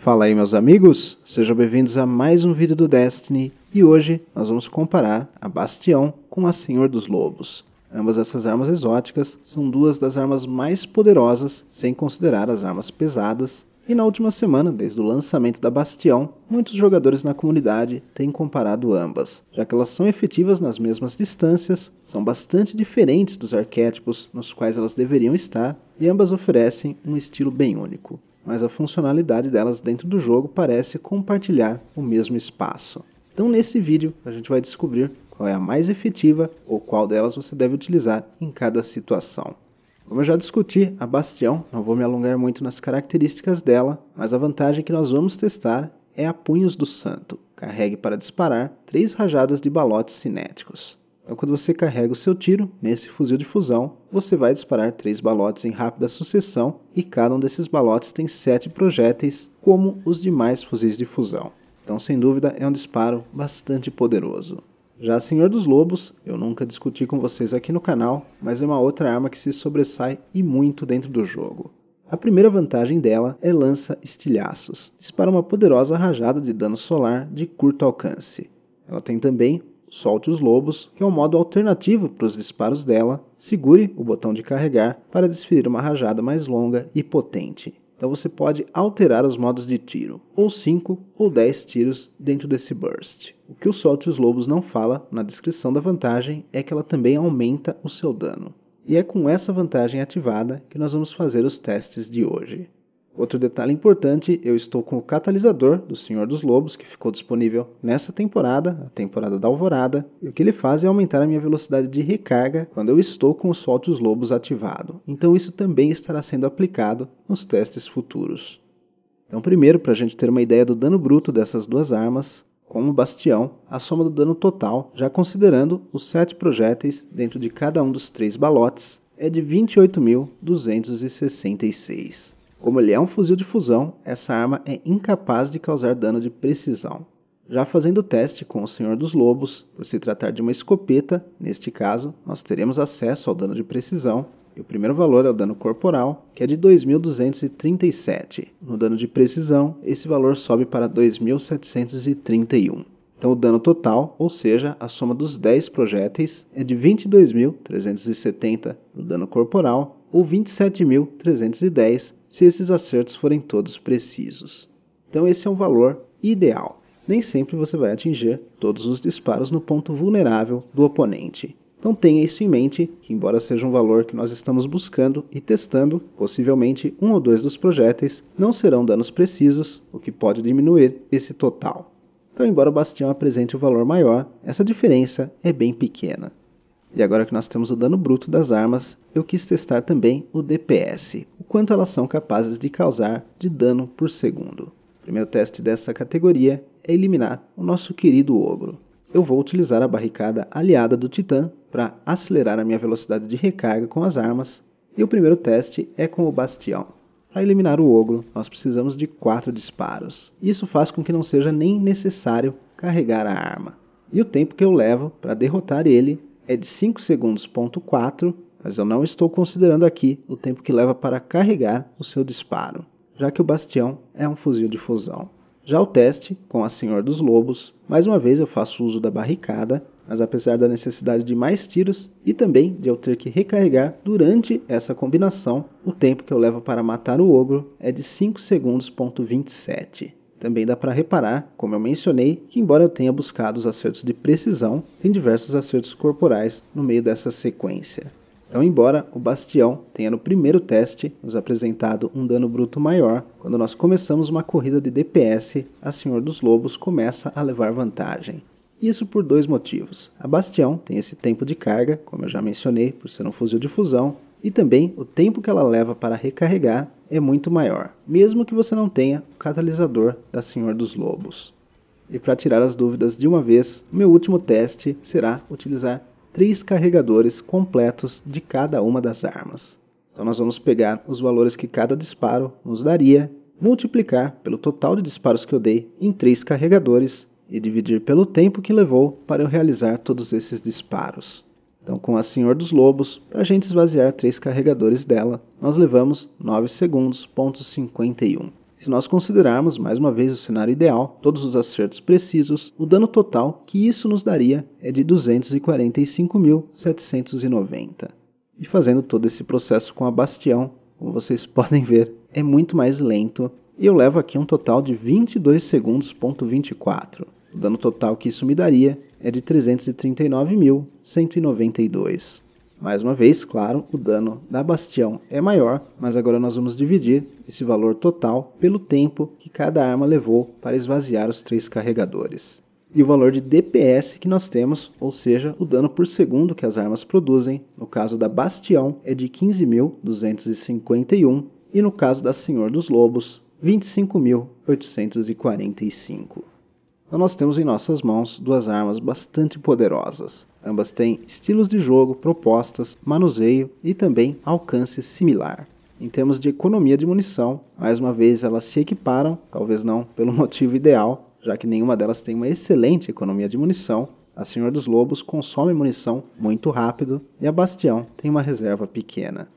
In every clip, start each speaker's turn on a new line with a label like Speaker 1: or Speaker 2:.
Speaker 1: Fala aí meus amigos, sejam bem-vindos a mais um vídeo do Destiny e hoje nós vamos comparar a Bastião com a Senhor dos Lobos. Ambas essas armas exóticas são duas das armas mais poderosas, sem considerar as armas pesadas, e na última semana, desde o lançamento da Bastião, muitos jogadores na comunidade têm comparado ambas, já que elas são efetivas nas mesmas distâncias, são bastante diferentes dos arquétipos nos quais elas deveriam estar, e ambas oferecem um estilo bem único mas a funcionalidade delas dentro do jogo parece compartilhar o mesmo espaço. Então nesse vídeo a gente vai descobrir qual é a mais efetiva ou qual delas você deve utilizar em cada situação. Como eu já discuti, a Bastião, não vou me alongar muito nas características dela, mas a vantagem que nós vamos testar é a Punhos do Santo. Carregue para disparar três rajadas de balotes cinéticos. Então, quando você carrega o seu tiro nesse fuzil de fusão, você vai disparar três balotes em rápida sucessão e cada um desses balotes tem sete projéteis, como os demais fuzis de fusão. Então, sem dúvida, é um disparo bastante poderoso. Já Senhor dos Lobos, eu nunca discuti com vocês aqui no canal, mas é uma outra arma que se sobressai e muito dentro do jogo. A primeira vantagem dela é lança estilhaços, dispara uma poderosa rajada de dano solar de curto alcance. Ela tem também solte os lobos, que é um modo alternativo para os disparos dela, segure o botão de carregar para desferir uma rajada mais longa e potente. Então você pode alterar os modos de tiro, ou 5 ou 10 tiros dentro desse burst. O que o Solte os Lobos não fala na descrição da vantagem é que ela também aumenta o seu dano. E é com essa vantagem ativada que nós vamos fazer os testes de hoje. Outro detalhe importante, eu estou com o catalisador do Senhor dos Lobos, que ficou disponível nessa temporada, a temporada da Alvorada, e o que ele faz é aumentar a minha velocidade de recarga quando eu estou com o Solte os Lobos ativado. Então isso também estará sendo aplicado nos testes futuros. Então primeiro, para a gente ter uma ideia do dano bruto dessas duas armas, como bastião, a soma do dano total, já considerando os sete projéteis dentro de cada um dos três balotes, é de 28.266. Como ele é um fuzil de fusão, essa arma é incapaz de causar dano de precisão. Já fazendo o teste com o Senhor dos Lobos, por se tratar de uma escopeta, neste caso, nós teremos acesso ao dano de precisão, e o primeiro valor é o dano corporal, que é de 2.237. No dano de precisão, esse valor sobe para 2.731. Então, o dano total, ou seja, a soma dos 10 projéteis, é de 22.370 no dano corporal ou 27.310 se esses acertos forem todos precisos. Então, esse é um valor ideal. Nem sempre você vai atingir todos os disparos no ponto vulnerável do oponente. Então tenha isso em mente, que embora seja um valor que nós estamos buscando e testando, possivelmente um ou dois dos projéteis não serão danos precisos, o que pode diminuir esse total. Então, embora o Bastião apresente o um valor maior, essa diferença é bem pequena. E agora que nós temos o dano bruto das armas, eu quis testar também o DPS, o quanto elas são capazes de causar de dano por segundo. O primeiro teste dessa categoria é eliminar o nosso querido ogro. Eu vou utilizar a barricada aliada do Titã para acelerar a minha velocidade de recarga com as armas, e o primeiro teste é com o Bastião. Para eliminar o ogro, nós precisamos de 4 disparos. Isso faz com que não seja nem necessário carregar a arma. E o tempo que eu levo para derrotar ele é de 5 segundos.4, mas eu não estou considerando aqui o tempo que leva para carregar o seu disparo, já que o bastião é um fuzil de fusão. Já o teste com a Senhora dos Lobos, mais uma vez eu faço uso da barricada, mas apesar da necessidade de mais tiros e também de eu ter que recarregar durante essa combinação, o tempo que eu levo para matar o ogro é de 5 segundos.27. Também dá para reparar, como eu mencionei, que embora eu tenha buscado os acertos de precisão, tem diversos acertos corporais no meio dessa sequência. Então, embora o Bastião tenha no primeiro teste nos apresentado um dano bruto maior, quando nós começamos uma corrida de DPS, a Senhor dos Lobos começa a levar vantagem. Isso por dois motivos. A Bastião tem esse tempo de carga, como eu já mencionei, por ser um fuzil de fusão, e também o tempo que ela leva para recarregar é muito maior, mesmo que você não tenha o catalisador da Senhor dos Lobos. E para tirar as dúvidas de uma vez, meu último teste será utilizar três carregadores completos de cada uma das armas. Então nós vamos pegar os valores que cada disparo nos daria, multiplicar pelo total de disparos que eu dei em três carregadores e dividir pelo tempo que levou para eu realizar todos esses disparos. Então, com a Senhor dos Lobos, para a gente esvaziar três carregadores dela, nós levamos 9 segundos, ponto 51. Se nós considerarmos mais uma vez o cenário ideal, todos os acertos precisos, o dano total que isso nos daria é de 245.790. E fazendo todo esse processo com a Bastião, como vocês podem ver, é muito mais lento e eu levo aqui um total de 22 24. O dano total que isso me daria é de 339.192. Mais uma vez, claro, o dano da Bastião é maior, mas agora nós vamos dividir esse valor total pelo tempo que cada arma levou para esvaziar os três carregadores. E o valor de DPS que nós temos, ou seja, o dano por segundo que as armas produzem, no caso da Bastião é de 15.251 e no caso da Senhor dos Lobos, 25.845. Então nós temos em nossas mãos duas armas bastante poderosas. Ambas têm estilos de jogo, propostas, manuseio e também alcance similar. Em termos de economia de munição, mais uma vez elas se equiparam, talvez não pelo motivo ideal, já que nenhuma delas tem uma excelente economia de munição. A Senhor dos Lobos consome munição muito rápido e a Bastião tem uma reserva pequena.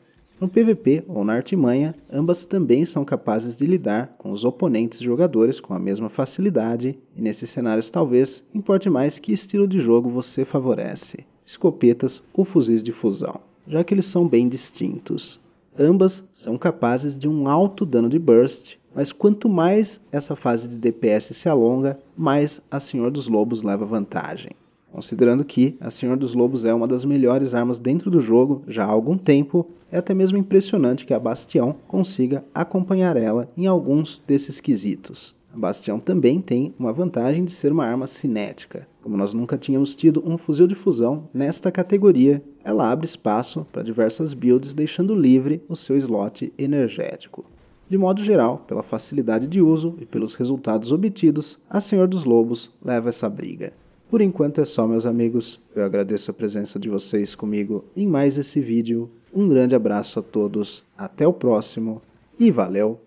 Speaker 1: No PVP ou na artimanha, ambas também são capazes de lidar com os oponentes jogadores com a mesma facilidade, e nesses cenários talvez importe mais que estilo de jogo você favorece, escopetas ou fuzis de fusão, já que eles são bem distintos. Ambas são capazes de um alto dano de burst, mas quanto mais essa fase de DPS se alonga, mais a Senhor dos Lobos leva vantagem. Considerando que a Senhora dos Lobos é uma das melhores armas dentro do jogo já há algum tempo, é até mesmo impressionante que a Bastião consiga acompanhar ela em alguns desses quesitos. A Bastião também tem uma vantagem de ser uma arma cinética. Como nós nunca tínhamos tido um fuzil de fusão nesta categoria, ela abre espaço para diversas builds, deixando livre o seu slot energético. De modo geral, pela facilidade de uso e pelos resultados obtidos, a Senhor dos Lobos leva essa briga. Por enquanto é só, meus amigos. Eu agradeço a presença de vocês comigo em mais esse vídeo. Um grande abraço a todos, até o próximo e valeu!